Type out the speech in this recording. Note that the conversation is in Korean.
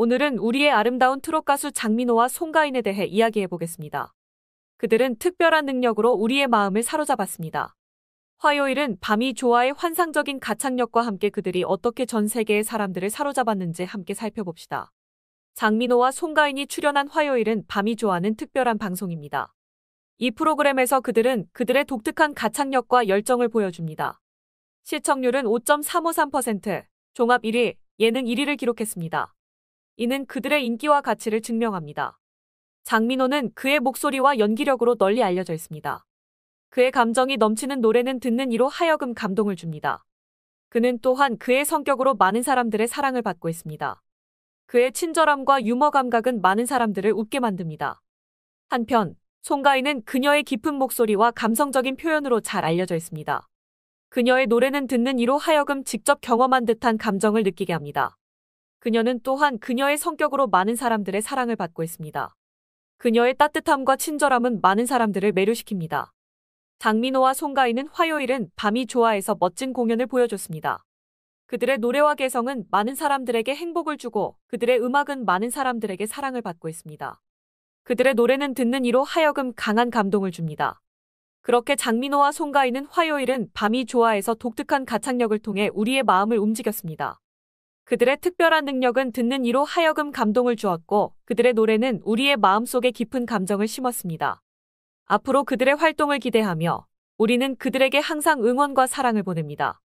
오늘은 우리의 아름다운 트롯 가수 장민호와 송가인에 대해 이야기해 보겠습니다. 그들은 특별한 능력으로 우리의 마음을 사로잡았습니다. 화요일은 밤이 좋아의 환상적인 가창력과 함께 그들이 어떻게 전 세계의 사람들을 사로잡았는지 함께 살펴봅시다. 장민호와 송가인이 출연한 화요일은 밤이 좋아는 하 특별한 방송입니다. 이 프로그램에서 그들은 그들의 독특한 가창력과 열정을 보여줍니다. 시청률은 5.353%, 종합 1위, 예능 1위를 기록했습니다. 이는 그들의 인기와 가치를 증명합니다. 장민호는 그의 목소리와 연기력으로 널리 알려져 있습니다. 그의 감정이 넘치는 노래는 듣는 이로 하여금 감동을 줍니다. 그는 또한 그의 성격으로 많은 사람들의 사랑을 받고 있습니다. 그의 친절함과 유머 감각은 많은 사람들을 웃게 만듭니다. 한편, 송가인은 그녀의 깊은 목소리와 감성적인 표현으로 잘 알려져 있습니다. 그녀의 노래는 듣는 이로 하여금 직접 경험한 듯한 감정을 느끼게 합니다. 그녀는 또한 그녀의 성격으로 많은 사람들의 사랑을 받고 있습니다. 그녀의 따뜻함과 친절함은 많은 사람들을 매료시킵니다. 장민호와 송가인은 화요일은 밤이 좋아해서 멋진 공연을 보여줬습니다. 그들의 노래와 개성은 많은 사람들에게 행복을 주고 그들의 음악은 많은 사람들에게 사랑을 받고 있습니다. 그들의 노래는 듣는 이로 하여금 강한 감동을 줍니다. 그렇게 장민호와 송가인은 화요일은 밤이 좋아해서 독특한 가창력을 통해 우리의 마음을 움직였습니다. 그들의 특별한 능력은 듣는 이로 하여금 감동을 주었고 그들의 노래는 우리의 마음속에 깊은 감정을 심었습니다. 앞으로 그들의 활동을 기대하며 우리는 그들에게 항상 응원과 사랑을 보냅니다.